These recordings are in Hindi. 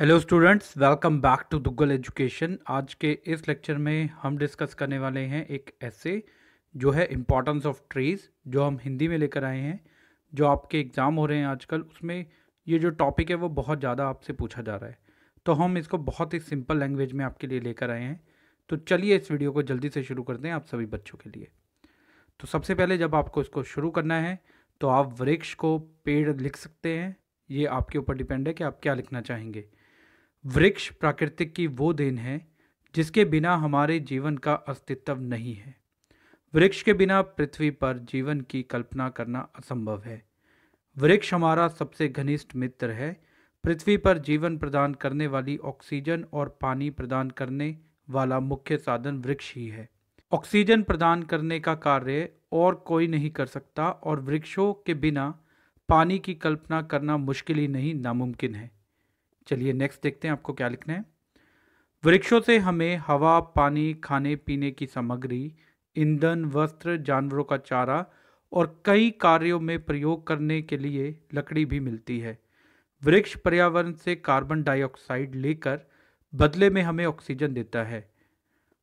hello students welcome back to Duggal Education आज के इस लेक्चर में हम डिस्कस करने वाले हैं एक ऐसे जो है इम्पॉर्टेंस ऑफ ट्रीज़ जो हम हिंदी में लेकर आए हैं जो आपके एग्ज़ाम हो रहे हैं आजकल उसमें ये जो टॉपिक है वो बहुत ज़्यादा आपसे पूछा जा रहा है तो हम इसको बहुत ही सिंपल लैंग्वेज में आपके लिए लेकर आए हैं तो चलिए इस वीडियो को जल्दी से शुरू करते हैं आप सभी बच्चों के लिए तो सबसे पहले जब आपको इसको शुरू करना है तो आप वृक्ष को पेड़ लिख सकते हैं ये आपके ऊपर डिपेंड है कि आप क्या लिखना चाहेंगे वृक्ष प्रकृति की वो देन है जिसके बिना हमारे जीवन का अस्तित्व नहीं है वृक्ष के बिना पृथ्वी पर जीवन की कल्पना करना असंभव है वृक्ष हमारा सबसे घनिष्ठ मित्र है पृथ्वी पर जीवन प्रदान करने वाली ऑक्सीजन और पानी प्रदान करने वाला मुख्य साधन वृक्ष ही है ऑक्सीजन प्रदान करने का कार्य और कोई नहीं कर सकता और वृक्षों के बिना पानी की कल्पना करना मुश्किल ही नहीं नामुमकिन है चलिए नेक्स्ट देखते हैं आपको क्या लिखना है वृक्षों से हमें हवा पानी खाने पीने की सामग्री ईंधन वस्त्र जानवरों का चारा और कई कार्यों में प्रयोग करने के लिए लकड़ी भी मिलती है वृक्ष पर्यावरण से कार्बन डाइऑक्साइड लेकर बदले में हमें ऑक्सीजन देता है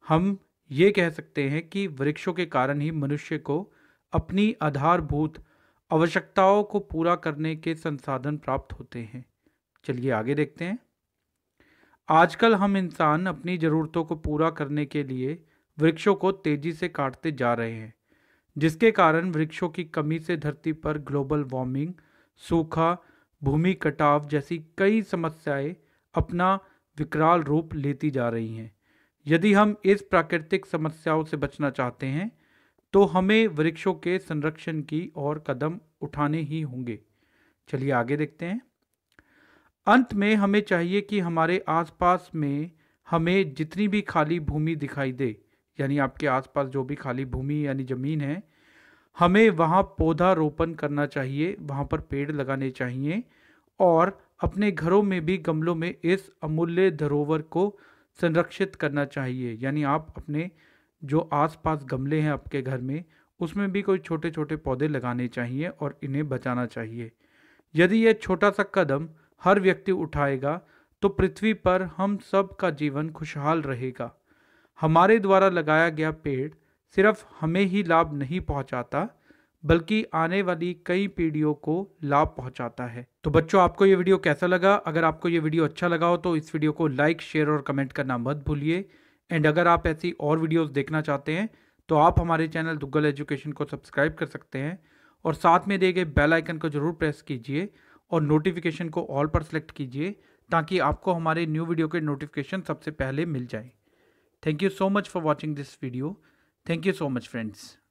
हम ये कह सकते हैं कि वृक्षों के कारण ही मनुष्य को अपनी आधारभूत आवश्यकताओं को पूरा करने के संसाधन प्राप्त होते हैं चलिए आगे देखते हैं आजकल हम इंसान अपनी ज़रूरतों को पूरा करने के लिए वृक्षों को तेज़ी से काटते जा रहे हैं जिसके कारण वृक्षों की कमी से धरती पर ग्लोबल वार्मिंग सूखा भूमि कटाव जैसी कई समस्याएं अपना विकराल रूप लेती जा रही हैं यदि हम इस प्राकृतिक समस्याओं से बचना चाहते हैं तो हमें वृक्षों के संरक्षण की और कदम उठाने ही होंगे चलिए आगे देखते हैं अंत में हमें चाहिए कि हमारे आसपास में हमें जितनी भी खाली भूमि दिखाई दे यानी आपके आसपास जो भी खाली भूमि यानी ज़मीन है हमें वहाँ पौधा रोपण करना चाहिए वहाँ पर पेड़ लगाने चाहिए और अपने घरों में भी गमलों में इस अमूल्य धरोवर को संरक्षित करना चाहिए यानी आप अपने जो आसपास गमले हैं आपके घर में उसमें भी कोई छोटे छोटे पौधे लगाने चाहिए और इन्हें बचाना चाहिए यदि यह छोटा सा कदम हर व्यक्ति उठाएगा तो पृथ्वी पर हम सब का जीवन खुशहाल रहेगा हमारे द्वारा लगाया गया पेड़ सिर्फ हमें ही लाभ नहीं पहुंचाता बल्कि आने वाली कई पीढ़ियों को लाभ पहुंचाता है तो बच्चों आपको ये वीडियो कैसा लगा अगर आपको ये वीडियो अच्छा लगा हो तो इस वीडियो को लाइक शेयर और कमेंट करना मत भूलिए एंड अगर आप ऐसी और वीडियोस देखना चाहते हैं तो आप हमारे चैनल दुग्गल एजुकेशन को सब्सक्राइब कर सकते हैं और साथ में दिए गए बेल आइकन को जरूर प्रेस कीजिए और नोटिफिकेशन को ऑल पर सेलेक्ट कीजिए ताकि आपको हमारे न्यू वीडियो के नोटिफिकेशन सबसे पहले मिल जाए thank you so much for watching this video thank you so much friends